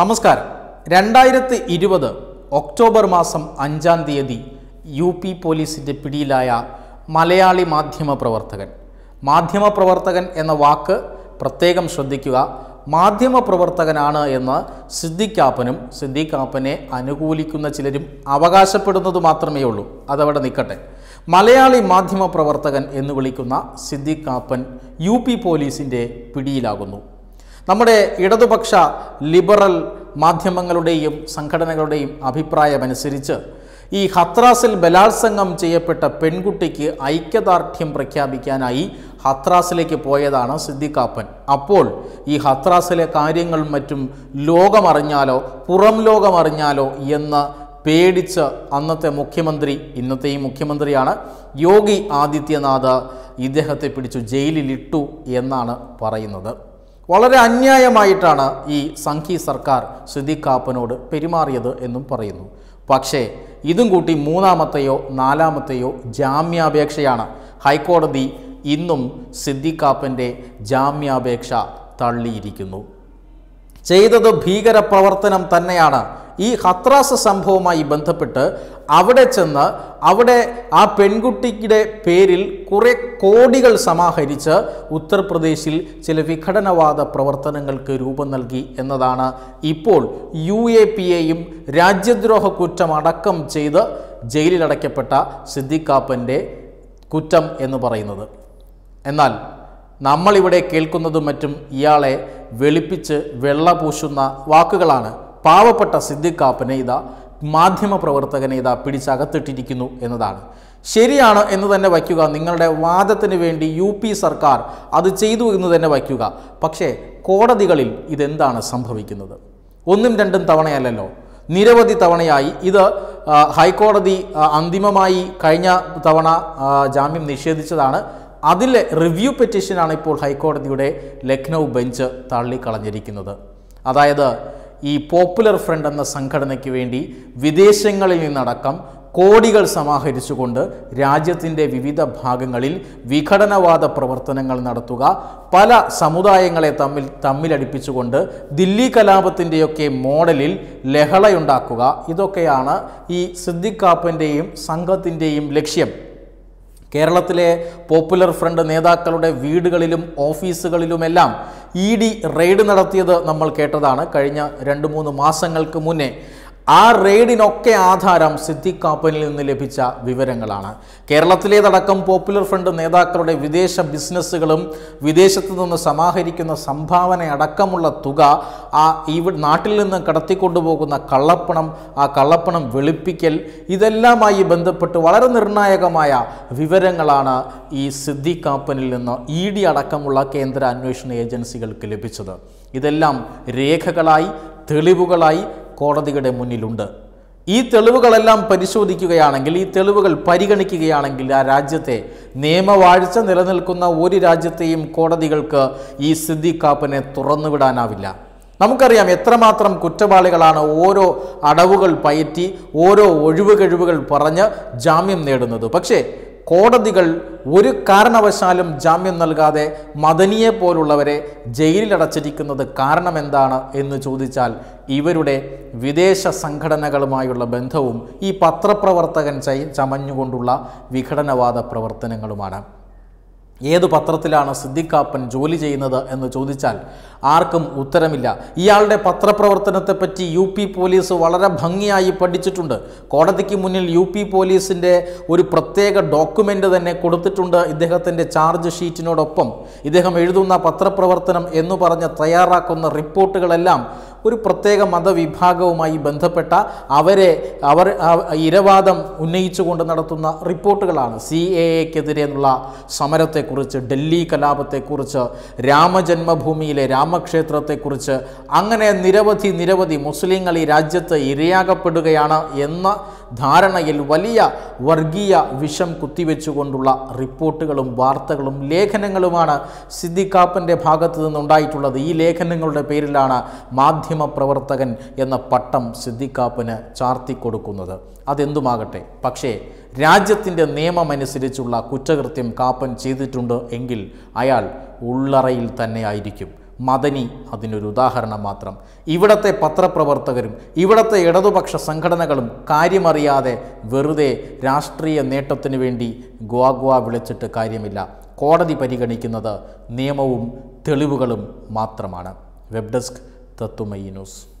നമസ്കാരം രണ്ടായിരത്തി ഇരുപത് ഒക്ടോബർ മാസം അഞ്ചാം തീയതി യു പി പോലീസിൻ്റെ പിടിയിലായ മലയാളി മാധ്യമപ്രവർത്തകൻ മാധ്യമപ്രവർത്തകൻ എന്ന വാക്ക് പ്രത്യേകം ശ്രദ്ധിക്കുക മാധ്യമപ്രവർത്തകനാണ് എന്ന് സിദ്ദിഖാപ്പനും സിദ്ദിഖാപ്പനെ അനുകൂലിക്കുന്ന ചിലരും അവകാശപ്പെടുന്നത് മാത്രമേ ഉള്ളൂ അതവിടെ നിൽക്കട്ടെ മലയാളി മാധ്യമപ്രവർത്തകൻ എന്ന് വിളിക്കുന്ന സിദ്ദിഖാപ്പൻ യു പി പോലീസിൻ്റെ പിടിയിലാകുന്നു നമ്മുടെ ഇടതുപക്ഷ ലിബറൽ മാധ്യമങ്ങളുടെയും സംഘടനകളുടെയും അഭിപ്രായമനുസരിച്ച് ഈ ഹത്രാസിൽ ബലാത്സംഗം ചെയ്യപ്പെട്ട പെൺകുട്ടിക്ക് ഐക്യദാർഢ്യം പ്രഖ്യാപിക്കാനായി ഹത്രാസിലേക്ക് പോയതാണ് സിദ്ദിഖാപ്പൻ അപ്പോൾ ഈ ഹത്രാസിലെ കാര്യങ്ങളും മറ്റും ലോകമറിഞ്ഞാലോ പുറം ലോകമറിഞ്ഞാലോ എന്ന് പേടിച്ച് അന്നത്തെ മുഖ്യമന്ത്രി ഇന്നത്തെ ഈ മുഖ്യമന്ത്രിയാണ് യോഗി ആദിത്യനാഥ് ഇദ്ദേഹത്തെ പിടിച്ചു ജയിലിലിട്ടു എന്നാണ് പറയുന്നത് വളരെ അന്യായമായിട്ടാണ് ഈ സംഘി സർക്കാർ സിദ്ദിഖ് കാപ്പനോട് പെരുമാറിയത് എന്നും പറയുന്നു പക്ഷേ ഇതും കൂട്ടി മൂന്നാമത്തെയോ നാലാമത്തെയോ ജാമ്യാപേക്ഷയാണ് ഹൈക്കോടതി ഇന്നും സിദ്ദിഖ് കാപ്പൻ്റെ ജാമ്യാപേക്ഷ തള്ളിയിരിക്കുന്നു ചെയ്തത് ഭീകര പ്രവർത്തനം തന്നെയാണ് ഈ ഹത്രാസ സംഭവവുമായി ബന്ധപ്പെട്ട് അവിടെ ചെന്ന് അവിടെ ആ പെൺകുട്ടിയുടെ പേരിൽ കുറേ കോടികൾ സമാഹരിച്ച് ഉത്തർപ്രദേശിൽ ചില വിഘടനവാദ പ്രവർത്തനങ്ങൾക്ക് രൂപം നൽകി എന്നതാണ് ഇപ്പോൾ യു എ പി എയും രാജ്യദ്രോഹ കുറ്റം അടക്കം ചെയ്ത് ജയിലിലടയ്ക്കപ്പെട്ട സിദ്ദിഖാപ്പൻ്റെ കുറ്റം എന്ന് പറയുന്നത് എന്നാൽ നമ്മളിവിടെ കേൾക്കുന്നതും മറ്റും ഇയാളെ വെളുപ്പിച്ച് വെള്ള പൂശുന്ന വാക്കുകളാണ് പാവപ്പെട്ട സിദ്ദിഖാപ്പനെ ഇതാ മാധ്യമപ്രവർത്തകനെ ഇതാ പിടിച്ചകത്തിട്ടിരിക്കുന്നു എന്നതാണ് ശരിയാണ് എന്ന് തന്നെ വയ്ക്കുക നിങ്ങളുടെ വാദത്തിന് വേണ്ടി യു പി സർക്കാർ അത് ചെയ്തു എന്ന് തന്നെ വയ്ക്കുക പക്ഷേ കോടതികളിൽ ഇതെന്താണ് സംഭവിക്കുന്നത് ഒന്നും രണ്ടും തവണയല്ലല്ലോ നിരവധി തവണയായി ഇത് ഹൈക്കോടതി അന്തിമമായി കഴിഞ്ഞ തവണ ജാമ്യം നിഷേധിച്ചതാണ് അതിലെ റിവ്യൂ പെറ്റീഷനാണ് ഇപ്പോൾ ഹൈക്കോടതിയുടെ ലക്നൗ ബെഞ്ച് തള്ളിക്കളഞ്ഞിരിക്കുന്നത് അതായത് ഈ പോപ്പുലർ ഫ്രണ്ട് എന്ന സംഘടനയ്ക്ക് വേണ്ടി വിദേശങ്ങളിൽ നിന്നടക്കം കോടികൾ സമാഹരിച്ചുകൊണ്ട് രാജ്യത്തിൻ്റെ വിവിധ ഭാഗങ്ങളിൽ വിഘടനവാദ പ്രവർത്തനങ്ങൾ നടത്തുക പല സമുദായങ്ങളെ തമ്മിൽ തമ്മിലടിപ്പിച്ചുകൊണ്ട് ദില്ലി കലാപത്തിൻ്റെയൊക്കെ മോഡലിൽ ലഹളയുണ്ടാക്കുക ഇതൊക്കെയാണ് ഈ സിദ്ദിഖ് കാപ്പൻ്റെയും സംഘത്തിൻ്റെയും ലക്ഷ്യം കേരളത്തിലെ പോപ്പുലർ ഫ്രണ്ട് നേതാക്കളുടെ വീടുകളിലും ഓഫീസുകളിലുമെല്ലാം ഇ ഡി റെയ്ഡ് നടത്തിയത് നമ്മൾ കേട്ടതാണ് കഴിഞ്ഞ രണ്ട് മൂന്ന് മാസങ്ങൾക്ക് മുന്നേ ആ റെയ്ഡിനൊക്കെ ആധാരം സിദ്ദിഖ് കാപ്പനിൽ നിന്ന് ലഭിച്ച വിവരങ്ങളാണ് കേരളത്തിലേതടക്കം പോപ്പുലർ ഫ്രണ്ട് നേതാക്കളുടെ വിദേശ ബിസിനസ്സുകളും വിദേശത്ത് നിന്ന് സമാഹരിക്കുന്ന സംഭാവന അടക്കമുള്ള തുക ആ ഈ നാട്ടിൽ നിന്ന് കടത്തിക്കൊണ്ടുപോകുന്ന കള്ളപ്പണം ആ കള്ളപ്പണം വെളുപ്പിക്കൽ ഇതെല്ലാമായി ബന്ധപ്പെട്ട് വളരെ നിർണായകമായ വിവരങ്ങളാണ് ഈ സിദ്ദിഖ് കാപ്പനിൽ നിന്ന് ഇ ഡി അടക്കമുള്ള കേന്ദ്ര അന്വേഷണ ഏജൻസികൾക്ക് ലഭിച്ചത് ഇതെല്ലാം രേഖകളായി തെളിവുകളായി കോടതിയുടെ മുന്നിലുണ്ട് ഈ തെളിവുകളെല്ലാം പരിശോധിക്കുകയാണെങ്കിൽ ഈ തെളിവുകൾ പരിഗണിക്കുകയാണെങ്കിൽ ആ രാജ്യത്തെ നിയമവാഴ്ച നിലനിൽക്കുന്ന ഒരു രാജ്യത്തെയും കോടതികൾക്ക് ഈ സിദ്ദിഖാപ്പനെ തുറന്നുവിടാനാവില്ല നമുക്കറിയാം എത്രമാത്രം കുറ്റവാളികളാണ് ഓരോ അടവുകൾ പയറ്റി ഓരോ ഒഴിവുകഴിവുകൾ പറഞ്ഞ് ജാമ്യം നേടുന്നത് പക്ഷേ കോടതികൾ ഒരു കാരണവശാലും ജാമ്യം നൽകാതെ മദനിയെ പോലുള്ളവരെ ജയിലിലടച്ചിരിക്കുന്നത് കാരണമെന്താണ് എന്ന് ചോദിച്ചാൽ ഇവരുടെ വിദേശ സംഘടനകളുമായുള്ള ബന്ധവും ഈ പത്രപ്രവർത്തകൻ ചമഞ്ഞുകൊണ്ടുള്ള വിഘടനവാദ പ്രവർത്തനങ്ങളുമാണ് ഏത് പത്രത്തിലാണ് സിദ്ദിഖാപ്പൻ ജോലി ചെയ്യുന്നത് എന്ന് ചോദിച്ചാൽ ആർക്കും ഉത്തരമില്ല ഇയാളുടെ പത്രപ്രവർത്തനത്തെപ്പറ്റി യു പി പോലീസ് വളരെ ഭംഗിയായി പഠിച്ചിട്ടുണ്ട് കോടതിക്ക് മുന്നിൽ യു പി പോലീസിൻ്റെ ഒരു പ്രത്യേക ഡോക്യുമെൻ്റ് തന്നെ കൊടുത്തിട്ടുണ്ട് ഇദ്ദേഹത്തിൻ്റെ ചാർജ് ഷീറ്റിനോടൊപ്പം ഇദ്ദേഹം എഴുതുന്ന പത്രപ്രവർത്തനം എന്ന് പറഞ്ഞ് തയ്യാറാക്കുന്ന റിപ്പോർട്ടുകളെല്ലാം ഒരു പ്രത്യേക മതവിഭാഗവുമായി ബന്ധപ്പെട്ട അവരെ അവർ ഇരവാദം ഉന്നയിച്ചുകൊണ്ട് നടത്തുന്ന റിപ്പോർട്ടുകളാണ് സി എ എക്കെതിരെ എന്നുള്ള സമരത്തെക്കുറിച്ച് ഡൽഹി കലാപത്തെക്കുറിച്ച് രാമജന്മഭൂമിയിലെ രാമക്ഷേത്രത്തെക്കുറിച്ച് അങ്ങനെ നിരവധി നിരവധി മുസ്ലിങ്ങൾ ഈ രാജ്യത്ത് ഇരയാകപ്പെടുകയാണ് എന്ന ധാരണയിൽ വലിയ വർഗീയ വിഷം കുത്തിവെച്ചുകൊണ്ടുള്ള റിപ്പോർട്ടുകളും വാർത്തകളും ലേഖനങ്ങളുമാണ് സിദ്ദിഖാപ്പൻ്റെ ഭാഗത്തു നിന്നുണ്ടായിട്ടുള്ളത് ഈ ലേഖനങ്ങളുടെ പേരിലാണ് മാധ്യമ മാധ്യമപ്രവർത്തകൻ എന്ന പട്ടം സിദ്ദിഖാപ്പിന് ചാർത്തിക്കൊടുക്കുന്നത് അതെന്തുമാകട്ടെ പക്ഷേ രാജ്യത്തിൻ്റെ നിയമമനുസരിച്ചുള്ള കുറ്റകൃത്യം കാപ്പൻ ചെയ്തിട്ടുണ്ട് എങ്കിൽ അയാൾ ഉള്ളറയിൽ തന്നെ ആയിരിക്കും മദനി അതിനൊരു ഉദാഹരണം മാത്രം ഇവിടത്തെ പത്രപ്രവർത്തകരും ഇവിടത്തെ ഇടതുപക്ഷ സംഘടനകളും കാര്യമറിയാതെ വെറുതെ രാഷ്ട്രീയ നേട്ടത്തിന് വേണ്ടി ഗ്വാഗ്വ വിളിച്ചിട്ട് കാര്യമില്ല കോടതി പരിഗണിക്കുന്നത് നിയമവും തെളിവുകളും മാത്രമാണ് വെബ് ഡെസ്ക് da Tomainos.